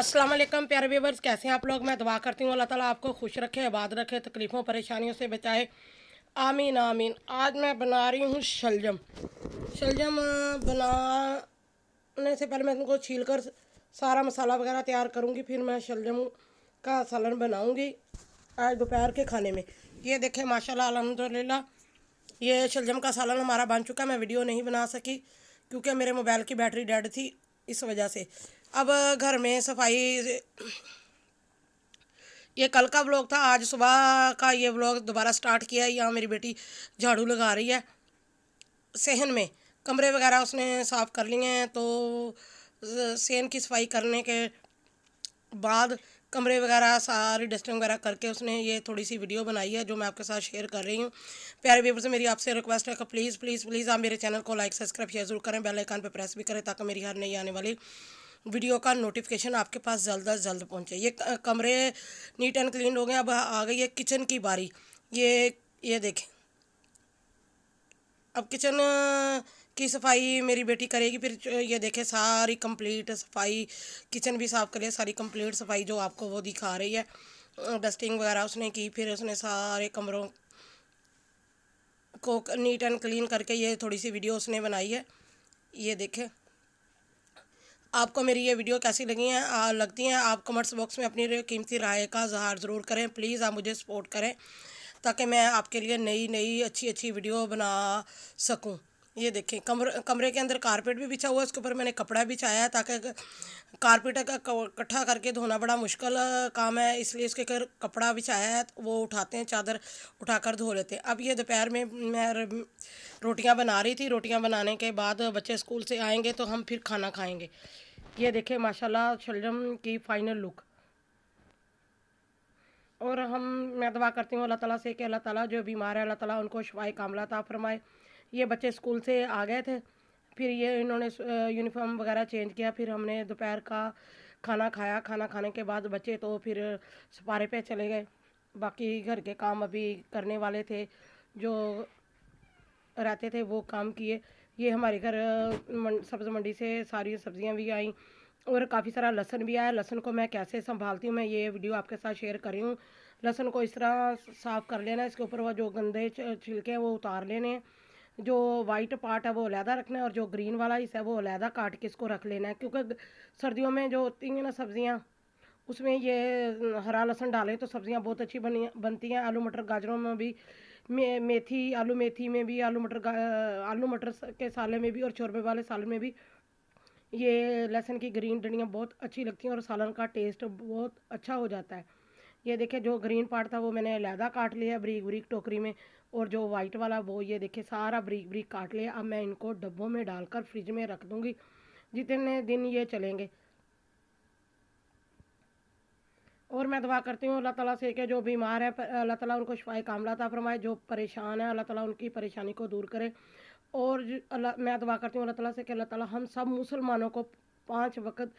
अस्सलाम वालेकुम प्यारे व्यूवर्स कैसे हैं आप लोग मैं दुआ करती हूँ अल्लाह ताला आपको खुश रखे आबाद रखे तकलीफ़ों परेशानियों से बचाए आमीन आमीन आज मैं बना रही हूँ शलजम शलजम बनाने से पहले मैं इनको छील कर सारा मसाला वगैरह तैयार करूँगी फिर मैं शलजम का सालन बनाऊँगी आज दोपहर के खाने में ये देखें माशाल्लाह अलहमदिल्ला ये शलजम का सालन हमारा बन चुका मैं वीडियो नहीं बना सकी क्योंकि मेरे मोबाइल की बैटरी डेड थी इस वजह से अब घर में सफाई ये कल का ब्लॉग था आज सुबह का ये ब्लॉग दोबारा स्टार्ट किया है यहाँ मेरी बेटी झाड़ू लगा रही है सहन में कमरे वगैरह उसने साफ़ कर लिए हैं तो सहन की सफाई करने के बाद कमरे वगैरह सारी डस्टिंग वगैरह करके उसने ये थोड़ी सी वीडियो बनाई है जो मैं आपके साथ शेयर कर रही हूँ प्यारे से मेरी आपसे रिक्वेस्ट है कि प्लीज़ प्लीज़ प्लीज़ आप मेरे चैनल को लाइक सब्सक्राइब शेयर जरूर करें बेल आइकन पर प्रेस भी करें ताकि मेरी हर नई आने वाली वीडियो का नोटिफिकेशन आपके पास जल्द अज जल्द पहुँचे ये कमरे नीट एंड क्लीन हो गए अब आ गई है किचन की बारी ये ये देखें अब किचन की सफाई मेरी बेटी करेगी फिर ये देखें सारी कंप्लीट सफाई किचन भी साफ़ करिए सारी कंप्लीट सफाई जो आपको वो दिखा रही है डस्टिंग वगैरह उसने की फिर उसने सारे कमरों को नीट एंड क्लीन करके ये थोड़ी सी वीडियो उसने बनाई है ये देखें आपको मेरी ये वीडियो कैसी लगी है आ, लगती हैं आप कमेंट्स बॉक्स में अपनी कीमती राय का इजहार ज़रूर करें प्लीज़ आप मुझे सपोर्ट करें ताकि मैं आपके लिए नई नई अच्छी अच्छी वीडियो बना सकूँ ये देखें कमर कमरे के अंदर कारपेट भी बिछा हुआ है उसके ऊपर मैंने कपड़ा बिछाया है ताकि कारपेट का इकट्ठा करके धोना बड़ा मुश्किल काम है इसलिए उसके घर कपड़ा बिछाया है तो वो उठाते हैं चादर उठाकर धो लेते हैं अब ये दोपहर में मैं रोटियां बना रही थी रोटियां बनाने के बाद बच्चे स्कूल से आएंगे तो हम फिर खाना खाएँगे ये देखें माशाल्लाह शलजम की फ़ाइनल लुक और हम मैं दवा करती हूँ अल्लाह तला से कि अल्लाह तला जो बीमार है अल्लाह ताला उनको शवाई कामला ता फरमाए ये बच्चे स्कूल से आ गए थे फिर ये इन्होंने यूनिफॉर्म वगैरह चेंज किया फिर हमने दोपहर का खाना खाया खाना खाने के बाद बच्चे तो फिर सपारे पे चले गए बाकी घर के काम अभी करने वाले थे जो रहते थे वो काम किए ये हमारे घर सब्ज़ मंडी से सारी सब्ज़ियाँ भी आई और काफ़ी सारा लहसन भी आया लहसन को मैं कैसे संभालती हूँ मैं ये वीडियो आपके साथ शेयर कर रही हूँ लहसन को इस तरह साफ़ कर लेना इसके ऊपर वह जो गंदे छिलके हैं वो उतार लेने हैं जो वाइट पार्ट है वो अलहदा रखना है और जो ग्रीन वाला हिस्सा है वो अलहदा काट के इसको रख लेना है क्योंकि सर्दियों में जो होती हैं ना सब्ज़ियाँ उसमें ये हरा लहसन डालें तो सब्ज़ियाँ बहुत अच्छी बनी बनती हैं आलू मटर गाजरों में भी मे मेथी आलू मेथी में भी आलू मटर आलू मटर के साले में भी और शोरबे वाले साल में भी ये लहसुन की ग्रीन डंडियाँ बहुत अच्छी लगती हैं और सालन का टेस्ट बहुत अच्छा हो जाता है ये देखिए जो ग्रीन पार्ट था वो मैंने लहदा काट लिया ब्रीक ब्रीक टोकरी में और जो वाइट वाला वो ये देखिए सारा ब्रीक ब्रीक काट लिया अब मैं इनको डब्बों में डालकर फ्रिज में रख दूँगी जितने दिन ये चलेंगे और मैं दुआ करती हूँ अल्लाह ताला से कि जो बीमार है अल्लाह ताला उनको कामला था फरमाए जो परेशान है अल्लाह ताला उनकी परेशानी को दूर करे और अल्लाह मैं दुआ करती हूँ अल्लाह ताला से कि अल्लाह ताला हम सब मुसलमानों को पांच वक्त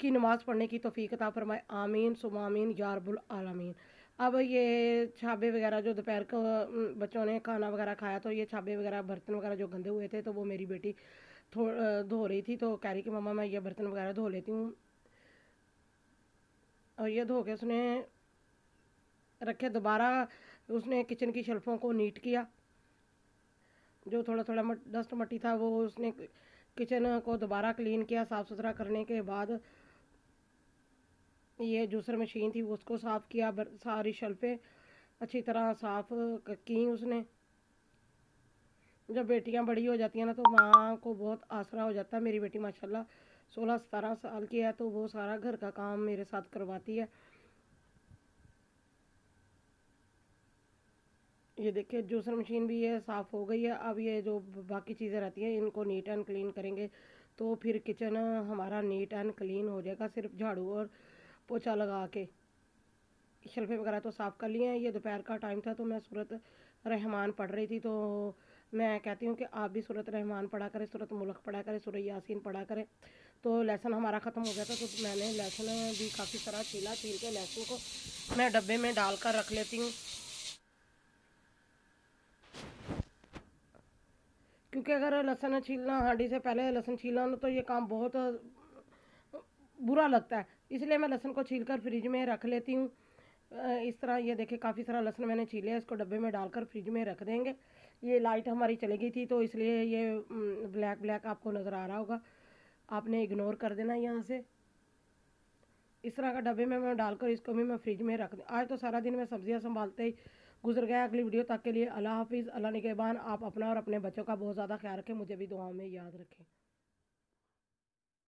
की नमाज़ पढ़ने की था फरमाए आमीन सुम आमीन आलमीन अब ये छाबे वगैरह जो दोपहर को बच्चों ने खाना वगैरह खाया तो ये छाबे वगैरह बर्तन वगैरह जो गंदे हुए थे तो वो मेरी बेटी धो रही थी तो कह रही कि मम्मा मैं ये बर्तन वगैरह धो लेती हूँ और ये धो के उसने रखे दोबारा उसने किचन की शेल्फ़ों को नीट किया जो थोड़ा थोड़ा मट, डस्ट मट्टी था वो उसने किचन को दोबारा क्लीन किया साफ़ सुथरा करने के बाद ये जूसर मशीन थी उसको साफ़ किया सारी शल्फे अच्छी तरह साफ़ की उसने जब बेटियां बड़ी हो जाती हैं ना तो माँ को बहुत आसरा हो जाता है मेरी बेटी माशाल्लाह सोलह सतारह साल की है तो वो सारा घर का काम मेरे साथ करवाती है ये देखिए जूसर मशीन भी ये साफ़ हो गई है अब ये जो बाकी चीज़ें रहती हैं इनको नीट एंड क्लीन करेंगे तो फिर किचन हमारा नीट एंड क्लीन हो जाएगा सिर्फ झाड़ू और पोछा लगा के शल्फ़े वगैरह तो साफ़ कर लिए हैं ये दोपहर का टाइम था तो मैं सूरत रहमान पढ़ रही थी तो मैं कहती हूँ कि आप भी सूरत रहमान पढ़ा करें सूरत मुल्क पढ़ा करें सूरत यासीन पढ़ा करें तो लहसन हमारा ख़त्म हो गया था तो मैंने लहसुन भी काफ़ी तरह छीला छील के लहसुन को मैं डब्बे में डाल कर रख लेती हूँ क्योंकि अगर लहसन छीलना हांडी से पहले लहसन छीलना तो ये काम बहुत बुरा लगता है इसलिए मैं लहसुन को छील कर फ्रिज में रख लेती हूँ इस तरह ये देखिए काफ़ी सारा लहसुन मैंने छीले इसको डब्बे में डालकर फ्रिज में रख देंगे ये लाइट हमारी चली गई थी तो इसलिए ये ब्लैक ब्लैक आपको नज़र आ रहा होगा आपने इग्नोर कर देना यहाँ से इस तरह का डब्बे में मैं डालकर इसको भी मैं फ्रिज में रख आज तो सारा दिन मैं सब्जियाँ संभालते ही गुजर गया अगली वीडियो तक के लिए अल्लाह हाफिज़ अल्लाह निगेबान आप अपना और अपने बच्चों का बहुत ज़्यादा ख्याल रखें मुझे भी दुआओं में याद रखें